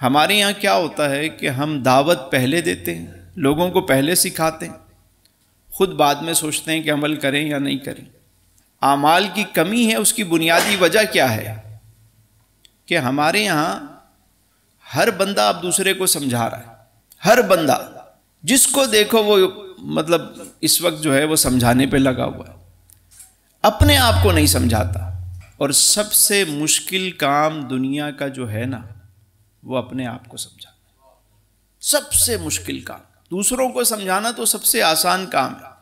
हमारे यहाँ क्या होता है कि हम दावत पहले देते हैं लोगों को पहले सिखाते हैं खुद बाद में सोचते हैं कि अमल करें या नहीं करें आमाल की कमी है उसकी बुनियादी वजह क्या है कि हमारे यहाँ हर बंदा आप दूसरे को समझा रहा है हर बंदा जिसको देखो वो मतलब इस वक्त जो है वो समझाने पे लगा हुआ है अपने आप को नहीं समझाता और सबसे मुश्किल काम दुनिया का जो है ना वो अपने आप को समझाना सबसे मुश्किल काम दूसरों को समझाना तो सबसे आसान काम है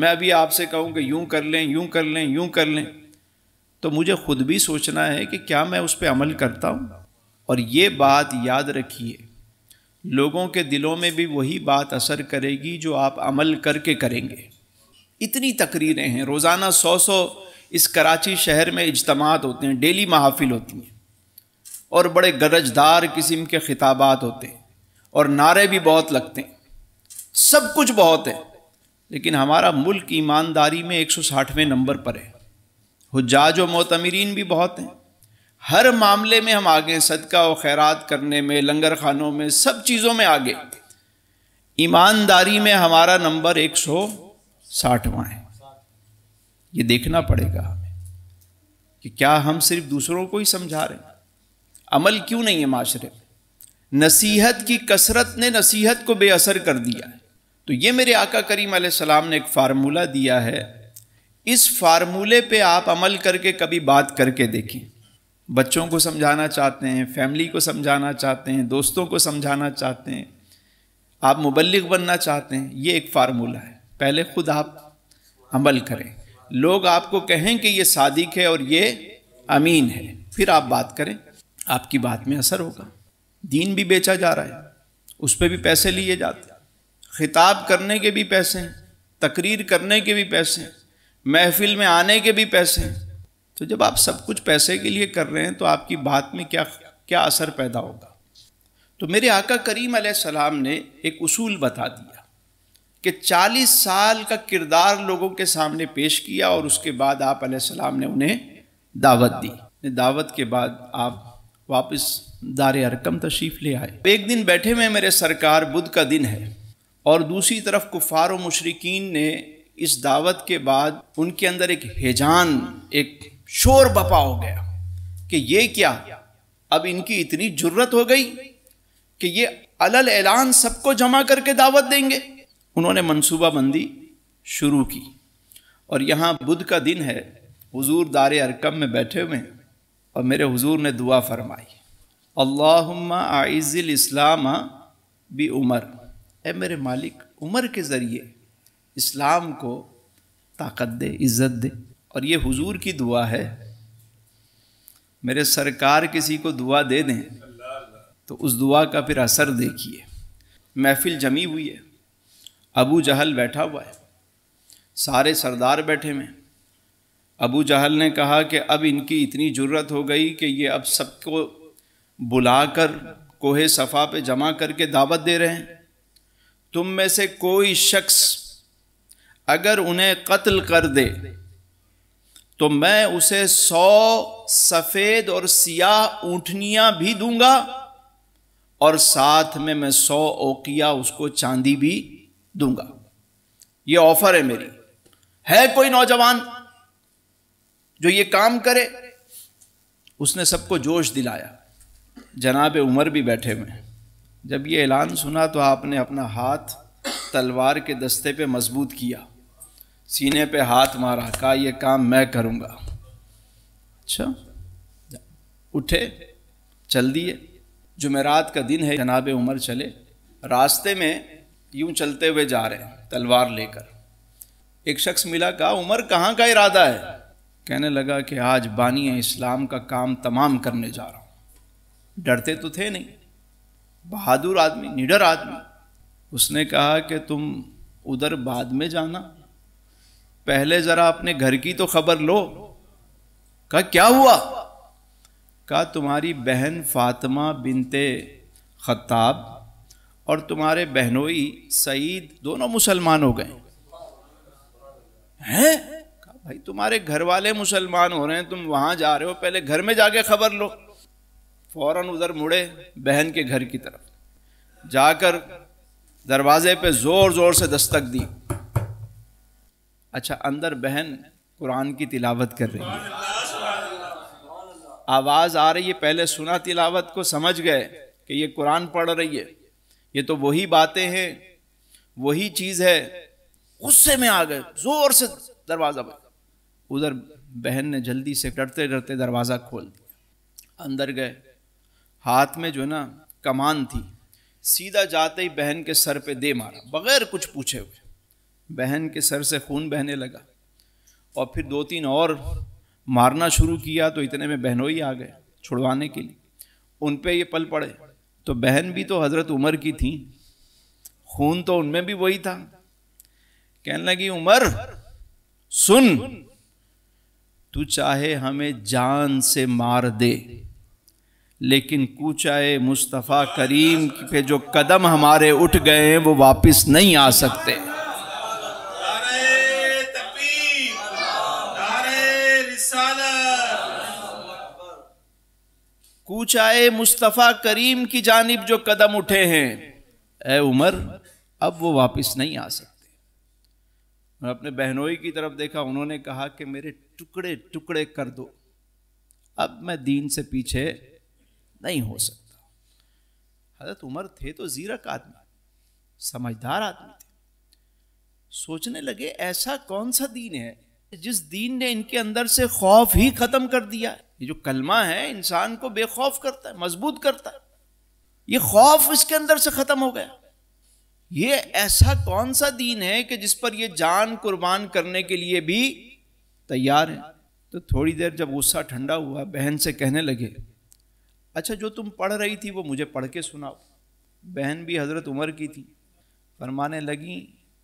मैं अभी आपसे कहूँ कि यूं कर लें यूं कर लें यूं कर लें तो मुझे खुद भी सोचना है कि क्या मैं उस पर अमल करता हूँ और ये बात याद रखिए लोगों के दिलों में भी वही बात असर करेगी जो आप अमल करके करेंगे इतनी तकरीरें हैं रोज़ाना सौ सौ इस कराची शहर में इजतमात होते हैं डेली महाफिल होती हैं और बड़े गरजदार किस्म के खिताबात होते हैं और नारे भी बहुत लगते हैं सब कुछ बहुत है लेकिन हमारा मुल्क ईमानदारी में 160वें नंबर पर है हजाज व मोतमरीन भी बहुत हैं हर मामले में हम आगे सदका और खैरात करने में लंगर खानों में सब चीज़ों में आगे ईमानदारी में हमारा नंबर एक सौ साठवां है ये देखना पड़ेगा हमें कि क्या हम सिर्फ दूसरों को ही समझा रहे हैं अमल क्यों नहीं है माशरे नसीहत की कसरत ने नसीहत को बेअसर कर दिया है तो ये मेरे आका करीम सलाम ने एक फार्मूला दिया है इस फार्मूले पे आप अमल करके कभी बात करके देखें बच्चों को समझाना चाहते हैं फैमिली को समझाना चाहते हैं दोस्तों को समझाना चाहते हैं आप मुबलिक बनना चाहते हैं ये एक फार्मूला है पहले खुद आप अमल करें लोग आपको कहें कि ये सादिक है और ये अमीन है फिर आप बात करें आपकी बात में असर होगा दीन भी बेचा जा रहा है उस पर भी पैसे लिए जाते हैं खिताब करने के भी पैसे हैं तकरीर करने के भी पैसे हैं महफिल में आने के भी पैसे हैं तो जब आप सब कुछ पैसे के लिए कर रहे हैं तो आपकी बात में क्या क्या असर पैदा होगा तो मेरे आका करीम सलाम ने एक उसूल बता दिया कि 40 साल का किरदार लोगों के सामने पेश किया और उसके बाद आप सलाम ने उन्हें दावत दी दावत के बाद आप वापस दार अरकम तशरीफ़ ले आए एक दिन बैठे हुए मेरे सरकार बुद्ध का दिन है और दूसरी तरफ कुफार मशरकिन ने इस दावत के बाद उनके अंदर एक हेजान एक शोर बपा हो गया कि ये क्या अब इनकी इतनी जरूरत हो गई कि ये अलल ऐलान सबको जमा करके दावत देंगे उन्होंने मनसूबा बंदी शुरू की और यहाँ बुद्ध का दिन है हज़ूर दार अरकम में बैठे हुए हैं और मेरे हुजूर ने दुआ फरमाई अल्लाहुम्मा आइज़िल इस्लाम बी उमर ए मेरे मालिक उमर के ज़रिए इस्लाम को ताकत दे इज़्ज़त दे और ये हुजूर की दुआ है मेरे सरकार किसी को दुआ दे दें तो उस दुआ का फिर असर देखिए महफिल जमी हुई है अबू जहल बैठा हुआ है सारे सरदार बैठे हुए हैं अबू जहल ने कहा कि अब इनकी इतनी जरूरत हो गई कि ये अब सबको बुलाकर कोहे सफ़ा पे जमा करके दावत दे रहे हैं तुम में से कोई शख्स अगर उन्हें कत्ल कर दे तो मैं उसे सौ सफ़ेद और सियाह ऊँटनियाँ भी दूंगा और साथ में मैं सौ ओकिया उसको चांदी भी दूंगा ये ऑफ़र है मेरी है कोई नौजवान जो ये काम करे उसने सबको जोश दिलाया जनाब उमर भी बैठे हुए जब ये ऐलान सुना तो आपने अपना हाथ तलवार के दस्ते पे मजबूत किया सीने पे हाथ मारा कहा यह काम मैं करूँगा अच्छा उठे चल दिए जुमेरात का दिन है जनाब उमर चले रास्ते में यूं चलते हुए जा रहे हैं तलवार लेकर एक शख्स मिला कहा उमर कहाँ का इरादा है कहने लगा कि आज बानी इस्लाम का काम तमाम करने जा रहा हूँ डरते तो थे नहीं बहादुर आदमी निडर आदमी उसने कहा कि तुम उधर बाद में जाना पहले ज़रा अपने घर की तो खबर लो कहा क्या हुआ कहा तुम्हारी बहन फातिमा बिनते खताब और तुम्हारे बहनोई सईद दोनों मुसलमान हो गए हैं भाई तुम्हारे घर वाले मुसलमान हो रहे हैं तुम वहां जा रहे हो पहले घर में जाके खबर लो फौरन उधर मुड़े बहन के घर की तरफ जाकर दरवाजे पे जोर जोर से दस्तक दी अच्छा अंदर बहन कुरान की तिलावत कर रही है आवाज आ रही है पहले सुना तिलावत को समझ गए कि ये कुरान पढ़ रही है ये तो वही बातें हैं वही चीज है गुस्से में आ गए जोर से दरवाजा बंद उधर बहन ने जल्दी से डरते डरते दरवाज़ा खोल दिया अंदर गए हाथ में जो है ना कमान थी सीधा जाते ही बहन के सर पे दे मारा बगैर कुछ पूछे हुए बहन के सर से खून बहने लगा और फिर दो तीन और मारना शुरू किया तो इतने में बहनोई आ गए छुड़वाने के लिए उन पे ये पल पड़े तो बहन भी तो हज़रत उमर की थी खून तो उनमें भी वही था कहने लगी उमर सुन तू चाहे हमें जान से मार दे लेकिन कूचाए मुस्तफ़ा करीम पे जो कदम हमारे उठ गए हैं वो वापस नहीं आ सकते कूचाए मुस्तफ़ा करीम की जानब जो कदम उठे हैं ए उमर अब वो वापस नहीं आ सकते मैं अपने बहनोई की तरफ देखा उन्होंने कहा कि मेरे टुकड़े टुकड़े कर दो अब मैं दीन से पीछे नहीं हो सकता हजरत उमर थे तो जीरक आदमी समझदार आदमी थे सोचने लगे ऐसा कौन सा दीन है जिस दीन ने इनके अंदर से खौफ ही खत्म कर दिया ये जो कलमा है इंसान को बेखौफ करता है मजबूत करता है ये खौफ इसके अंदर से खत्म हो गया ये ऐसा कौन सा दीन है कि जिस पर ये जान कुर्बान करने के लिए भी तैयार हैं तो थोड़ी देर जब गुस्सा ठंडा हुआ बहन से कहने लगे अच्छा जो तुम पढ़ रही थी वो मुझे पढ़ के सुनाओ बहन भी हज़रत उमर की थी फरमाने लगी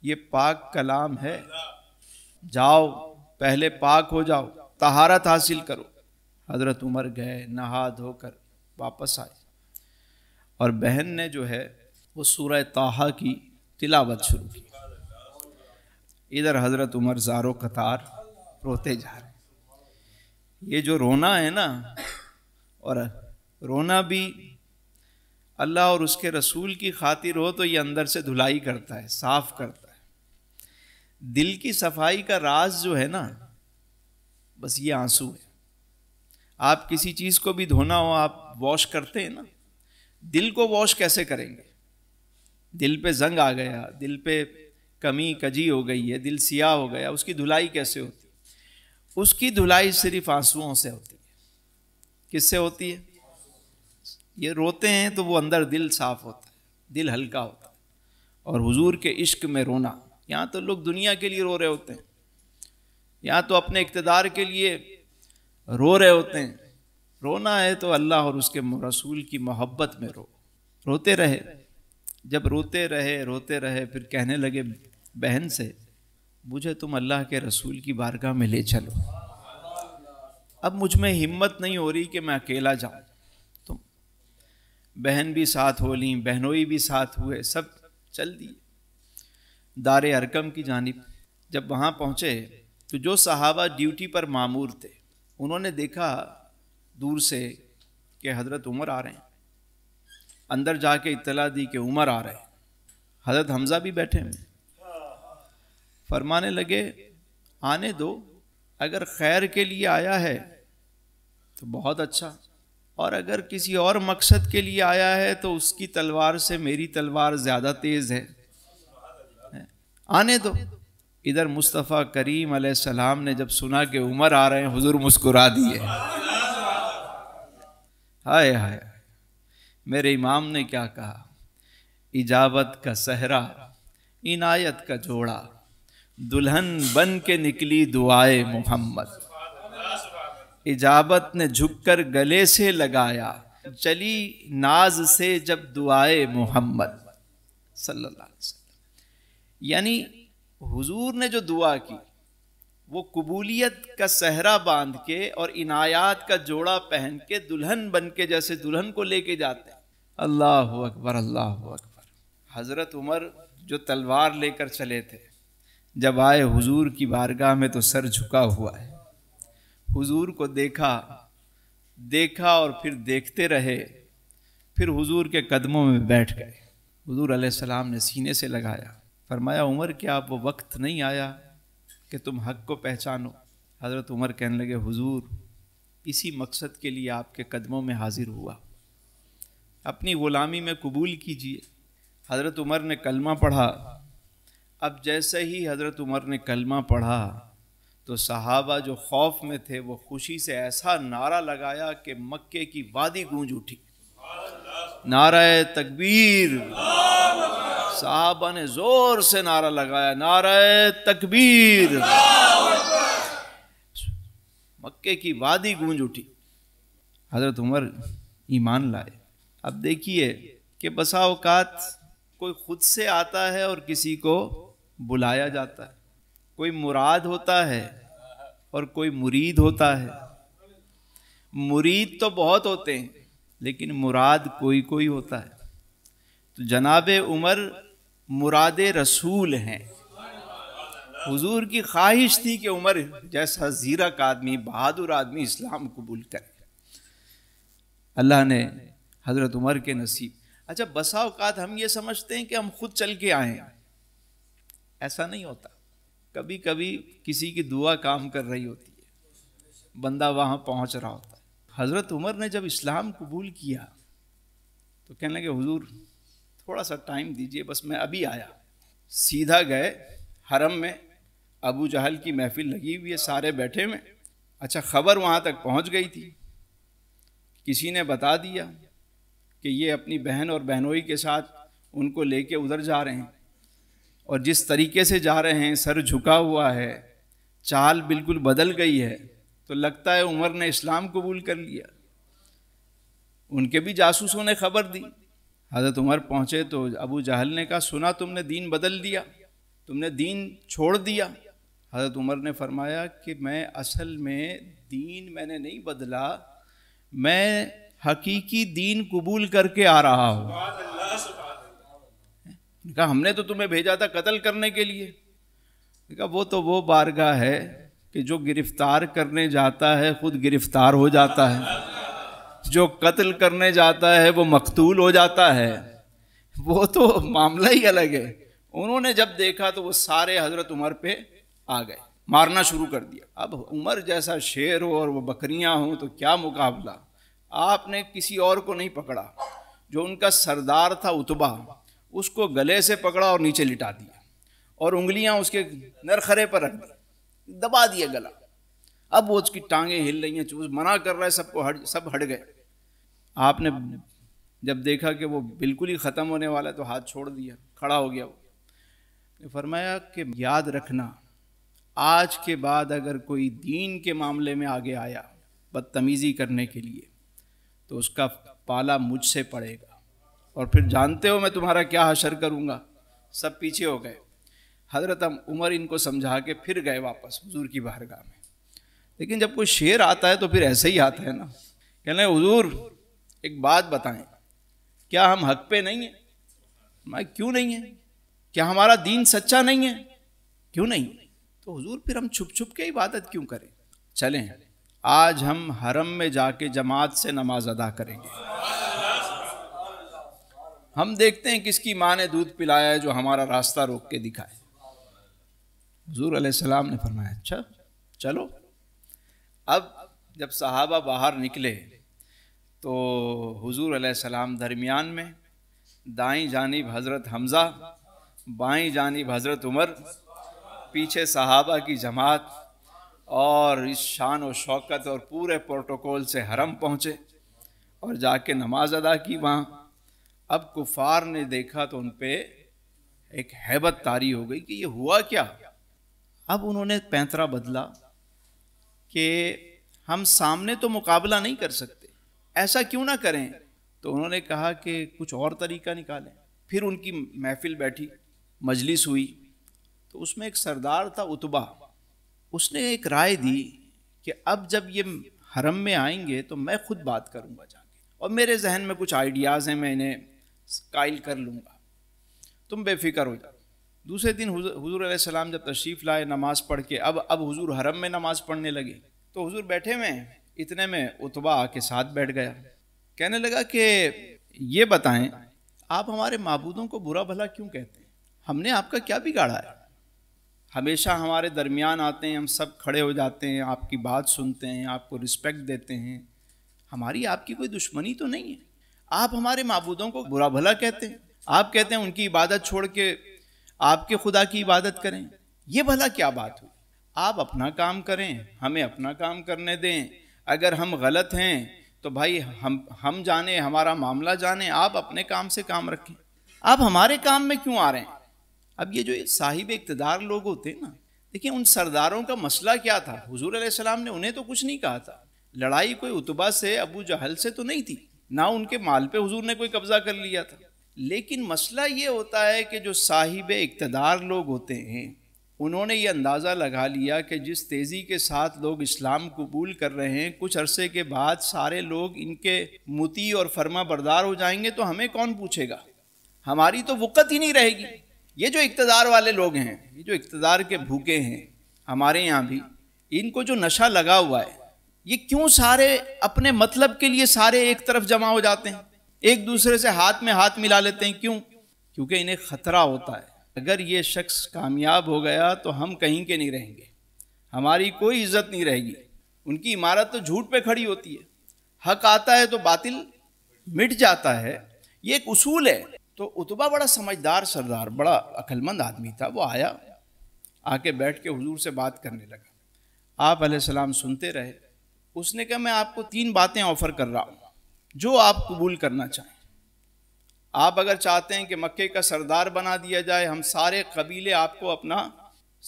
ये पाक कलाम है जाओ पहले पाक हो जाओ तहारत हासिल करो हज़रत उमर गए नहा धोकर वापस आए और बहन ने जो है वो सूरह ताहा की तिलावत शुरू की इधर हज़रत उमर ज़ारो कतार रोते जा रहे ये जो रोना है ना और रोना भी अल्लाह और उसके रसूल की खातिर हो तो ये अंदर से धुलाई करता है साफ़ करता है दिल की सफाई का राज जो है ना बस ये आंसू है आप किसी चीज़ को भी धोना हो आप वॉश करते हैं ना दिल को वॉश कैसे करेंगे दिल पे जंग आ गया दिल पे कमी कजी हो गई है दिल सियाह हो गया उसकी धुलाई कैसे होती उसकी धुलाई सिर्फ आंसुओं से होती है किससे होती है ये रोते हैं तो वो अंदर दिल साफ होता है दिल हल्का होता है और हुजूर के इश्क में रोना यहाँ तो लोग दुनिया के लिए रो रहे होते हैं यहाँ तो अपने इकतदार के लिए रो रहे होते हैं रोना है तो अल्लाह और उसके रसूल की मोहब्बत में रो रोते रहे जब रोते रहे रोते रहे फिर कहने लगे बहन से मुझे तुम अल्लाह के रसूल की बारगाह में ले चलो अब मुझ में हिम्मत नहीं हो रही कि मैं अकेला जाऊँ तुम बहन भी साथ हो ली बहनोई भी साथ हुए सब चल दिए दार अरकम की जानब जब वहाँ पहुँचे तो जो सहाबा ड्यूटी पर मामूर थे उन्होंने देखा दूर से कि हज़रत उमर आ रहे हैं अंदर जाके इतला दी कि उमर आ रहे हैं हज़रत हमज़ा भी बैठे हैं फरमाने लगे आने दो अगर खैर के लिए आया है तो बहुत अच्छा और अगर किसी और मकसद के लिए आया है तो उसकी तलवार से मेरी तलवार ज़्यादा तेज़ है आने दो इधर मुस्तफ़ा करीम सलाम ने जब सुना कि उमर आ रहे हैं हुजूर मुस्कुरा दिए हाय हाय मेरे इमाम ने क्या कहा इजाबत का सहरा इनायत का जोड़ा दुल्हन बन के निकली दुआए मोहम्मद इजाबत ने झुककर गले से लगाया चली नाज से जब दुआए मोहम्मद यानी हुजूर ने जो दुआ की वो कबूलियत का सहरा बांध के और इनायात का जोड़ा पहन के दुल्हन बन के जैसे दुल्हन को लेके जाते हैं अल्लाह अकबर अल्लाह अकबर हज़रत उमर जो तलवार लेकर चले थे जब आए हुजूर की बारगाह में तो सर झुका हुआ है हुजूर को देखा देखा और फिर देखते रहे फिर हुजूर के कदमों में बैठ गए हुजूर सलाम ने सीने से लगाया फरमाया उमर क्या आप वो वक्त नहीं आया कि तुम हक को पहचानो हज़रत उमर कहने लगे हुजूर इसी मकसद के लिए आपके कदमों में हाजिर हुआ अपनी ग़ुलामी में कबूल कीजिए हज़रत उमर ने कलमा पढ़ा अब जैसे ही हज़रत उमर ने कलमा पढ़ा तो सहाबा जो खौफ में थे वो खुशी से ऐसा नारा लगाया कि मक्के की वादी गूंज उठी नारा तकबीर साहबा ने ज़ोर से नारा लगाया नारा तकबीर मक्के की वादी गूंज उठी हज़रत उमर ईमान लाए अब देखिए कि बसा अवकात कोई खुद से आता है और किसी को बुलाया जाता है कोई मुराद होता है और कोई मुरीद होता है मुरीद तो बहुत होते हैं लेकिन मुराद कोई कोई होता है तो जनाब उमर मुराद रसूल हैं हुजूर की ख्वाहिश थी कि उमर जैसा जीरक आदमी बहादुर आदमी इस्लाम कबूल करे अल्लाह ने हज़रत उमर के नसीब अच्छा बसा हम ये समझते हैं कि हम खुद चल के आए हैं ऐसा नहीं होता कभी कभी किसी की दुआ काम कर रही होती है बंदा वहाँ पहुँच रहा होता है हज़रत उमर ने जब इस्लाम कबूल किया तो कहने लगे हुजूर थोड़ा सा टाइम दीजिए बस मैं अभी आया सीधा गए हरम में अबू जहल की महफिल लगी हुई है सारे बैठे हुए अच्छा खबर वहाँ तक पहुँच गई थी किसी ने बता दिया कि ये अपनी बहन और बहनोई के साथ उनको लेके उधर जा रहे हैं और जिस तरीके से जा रहे हैं सर झुका हुआ है चाल बिल्कुल बदल गई है तो लगता है उमर ने इस्लाम कबूल कर लिया उनके भी जासूसों ने खबर दी हज़रत उमर पहुँचे तो अबू जहल ने कहा सुना तुमने दीन बदल दिया तुमने दीन छोड़ दिया हज़रत उमर ने फरमाया कि मैं असल में दीन मैंने नहीं बदला मैं हकीकी दीन कबूल करके आ रहा हूँ कहा हमने तो तुम्हें भेजा था कत्ल करने के लिए कहा वो तो वो बारगाह है कि जो गिरफ्तार करने जाता है खुद गिरफ्तार हो जाता है जो कत्ल करने जाता है वो मकतूल हो जाता है वो तो मामला ही अलग है उन्होंने जब देखा तो वो सारे हजरत उमर पे आ गए मारना शुरू कर दिया अब उमर जैसा शेर हो और वो बकरियां हों तो क्या मुकाबला आपने किसी और को नहीं पकड़ा जो उनका सरदार था उतबा उसको गले से पकड़ा और नीचे लिटा दिया और उंगलियां उसके नरखरे पर रख दी दबा दिया गला अब वो उसकी टांगें हिल रही हैं चूज मना कर रहा है सबको हट सब हट गए आपने जब देखा कि वो बिल्कुल ही ख़त्म होने वाला है तो हाथ छोड़ दिया खड़ा हो गया वो फरमाया कि याद रखना आज के बाद अगर कोई दीन के मामले में आगे आया बदतमीज़ी करने के लिए तो उसका पाला मुझसे पड़ेगा और फिर जानते हो मैं तुम्हारा क्या हशर करूँगा सब पीछे हो गए हजरत उमर इनको समझा के फिर गए वापस हजूर की बहरगाह में लेकिन जब कोई शेर आता है तो फिर ऐसे ही आता है ना कहने हजूर एक बात बताएं क्या हम हक पे नहीं हैं मैं क्यों नहीं है क्या हमारा दीन सच्चा नहीं है क्यों नहीं तो हजूर फिर हम छुप छुप के इबादत क्यों करें चलें आज हम हरम में जाके जमात से नमाज अदा करेंगे हम देखते हैं किसकी माँ ने दूध पिलाया है जो हमारा रास्ता रोक के दिखाए हजूर सलाम ने फरमाया अच्छा चलो अब जब साहबा बाहर निकले तो हुजूर सलाम दरमियान में दाई जानब हज़रत हमज़ा बाई जानब हज़रत उमर पीछे साहबा की जमात और इस शान और शौकत और पूरे प्रोटोकॉल से हरम पहुँचे और जाके नमाज अदा की वहाँ अब कुफार ने देखा तो उन पर एक हैबत तारी हो गई कि ये हुआ क्या अब उन्होंने पैंतरा बदला कि हम सामने तो मुकाबला नहीं कर सकते ऐसा क्यों ना करें तो उन्होंने कहा कि कुछ और तरीका निकालें फिर उनकी महफिल बैठी मजलिस हुई तो उसमें एक सरदार था उतबा उसने एक राय दी कि अब जब ये हरम में आएंगे तो मैं खुद बात करूँगा जाके और मेरे जहन में कुछ आइडियाज़ हैं मैं इन्हें कायल कर लूँगा तुम बेफिक्र हो जाओ दूसरे दिन हुजूर सलाम जब तशरीफ़ लाए नमाज़ पढ़ के अब अब हुजूर हरम में नमाज़ पढ़ने लगे तो हुजूर बैठे हुए इतने में उतबा आके साथ बैठ गया कहने लगा कि ये बताएं आप हमारे मबूदों को बुरा भला क्यों कहते हैं हमने आपका क्या बिगाड़ा है हमेशा हमारे दरमियान आते हैं हम सब खड़े हो जाते हैं आपकी बात सुनते हैं आपको रिस्पेक्ट देते हैं हमारी आपकी कोई दुश्मनी तो नहीं है आप हमारे मबूदों को बुरा भला कहते हैं आप कहते हैं उनकी इबादत छोड़ के आपके खुदा की इबादत करें ये भला क्या बात हुई आप अपना काम करें हमें अपना काम करने दें अगर हम गलत हैं तो भाई हम हम जाने हमारा मामला जाने आप अपने काम से काम रखें आप हमारे काम में क्यों आ रहे हैं अब ये जो साहिब इकतदार लोग होते हैं ना देखिए उन सरदारों का मसला क्या था हुजूर सलाम ने उन्हें तो कुछ नहीं कहा था लड़ाई कोई उतबा से अबू जहल से तो नहीं थी ना उनके माल पे हुजूर ने कोई कब्जा कर लिया था लेकिन मसला ये होता है कि जो साहिब इकतदार लोग होते हैं उन्होंने ये अंदाज़ा लगा लिया कि जिस तेज़ी के साथ लोग इस्लाम कबूल कर रहे हैं कुछ अरसे के बाद सारे लोग इनके मुती और फर्मा बरदार हो जाएंगे तो हमें कौन पूछेगा हमारी तो वक़्त ही नहीं रहेगी ये जो इकतदार वाले लोग हैं ये जो इकतदार के भूखे हैं हमारे यहाँ भी इनको जो नशा लगा हुआ है ये क्यों सारे अपने मतलब के लिए सारे एक तरफ जमा हो जाते हैं एक दूसरे से हाथ में हाथ मिला लेते हैं क्यों क्योंकि इन्हें खतरा होता है अगर ये शख्स कामयाब हो गया तो हम कहीं के नहीं रहेंगे हमारी कोई इज्जत नहीं रहेगी उनकी इमारत तो झूठ पे खड़ी होती है हक आता है तो बातिल मिट जाता है ये एक उसूल है तो उतबा बड़ा समझदार सरदार बड़ा अकलमंद आदमी था वो आया आके बैठ के हजूर से बात करने लगा आप सलाम सुनते रहे उसने कहा मैं आपको तीन बातें ऑफर कर रहा हूँ जो आप कबूल करना चाहें आप अगर चाहते हैं कि मक्के का सरदार बना दिया जाए हम सारे कबीले आपको अपना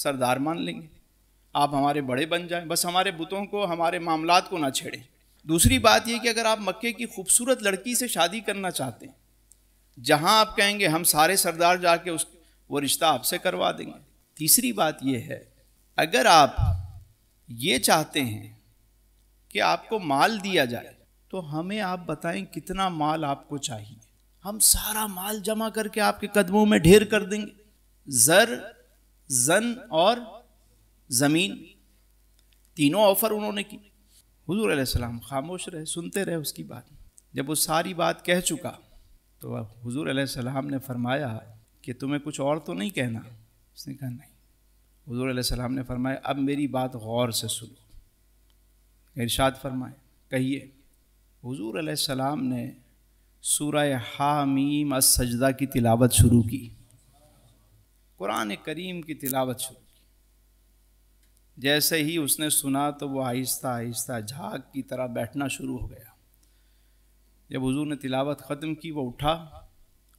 सरदार मान लेंगे आप हमारे बड़े बन जाएं बस हमारे बुतों को हमारे मामला को ना छेड़ें दूसरी बात यह कि अगर आप मक्के की खूबसूरत लड़की से शादी करना चाहते हैं जहाँ आप कहेंगे हम सारे सरदार जाके उस वो रिश्ता आपसे करवा देंगे तीसरी बात यह है अगर आप ये चाहते हैं कि आपको माल दिया जाए तो हमें आप बताएं कितना माल आपको चाहिए हम सारा माल जमा करके आपके कदमों में ढेर कर देंगे जर जन और जमीन तीनों ऑफर उन्होंने की हजूर सलाम खामोश रहे सुनते रहे उसकी बात जब वो सारी बात कह चुका तो हजूर सलाम ने फरमाया कि तुम्हें कुछ और तो नहीं कहना उसने कहा नहीं हजूर सलाम ने फरमाया अब मेरी बात गौर से सुनो इरशाद फरमाए कहिए हुजूर सलाम ने सूरह हामीम सजदा की तिलावत शुरू की कुरान करीम की तिलावत शुरू की जैसे ही उसने सुना तो वो आहिस्ता आहिस्ता झाग की तरह बैठना शुरू हो गया जब हुजूर ने तिलावत ख़त्म की वो उठा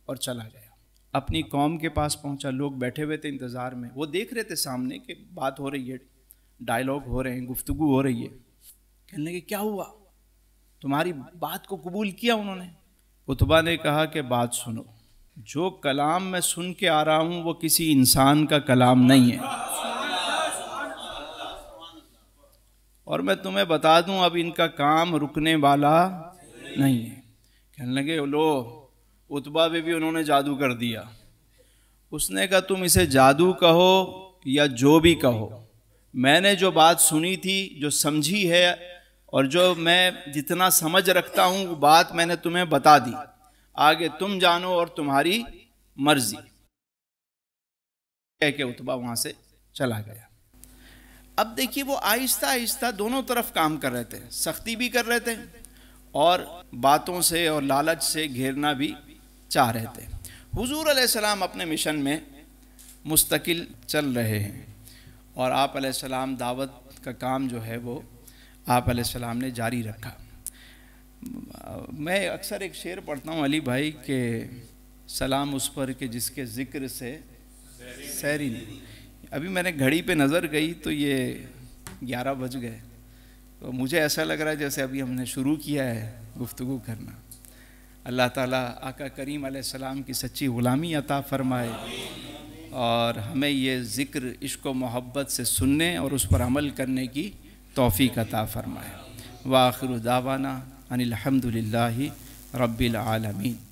और चला गया अपनी कौम के पास पहुंचा लोग बैठे हुए थे इंतज़ार में वो देख रहे थे सामने कि बात हो रही है डायलॉग हो रहे हैं गुफ्तु हो रही है कहने लगे क्या हुआ तुम्हारी बात को कबूल किया उन्होंने उतबा ने कहा कि बात सुनो जो कलाम मैं सुन के आ रहा हूँ वो किसी इंसान का कलाम नहीं है और मैं तुम्हें बता दूं अब इनका काम रुकने वाला नहीं है कहने लगे लो उतबा में भी उन्होंने जादू कर दिया उसने कहा तुम इसे जादू कहो या जो भी कहो मैंने जो बात सुनी थी जो समझी है और जो मैं जितना समझ रखता हूँ वो बात मैंने तुम्हें बता दी आगे तुम जानो और तुम्हारी मर्जी कह के उतबा वहाँ से चला गया अब देखिए वो आहिस्ता आहिस्ता दोनों तरफ काम कर रहे थे सख्ती भी कर रहे थे और बातों से और लालच से घेरना भी चाह रहे थे हुजूर सलाम अपने मिशन में मुस्तकिल चल रहे हैं और आप सलाम दावत का काम जो है वो आप सलाम ने जारी रखा मैं अक्सर एक शेर पढ़ता हूँ अली भाई के सलाम उस पर के जिसके ज़िक्र से सैरी नहीं अभी मैंने घड़ी पे नज़र गई तो ये ग्यारह बज गए तो मुझे ऐसा लग रहा है जैसे अभी हमने शुरू किया है गुफ्तु करना अल्लाह ताला आका करीम सलाम की सच्ची ग़ुलामी अता फरमाए और हमें ये ज़िक्र इश्क मोहब्बत से सुनने और उस पर अमल करने की तोफ़ी कता फ़रमाए वाखिर दावाना अनिलहमदिल्ला रबालमीन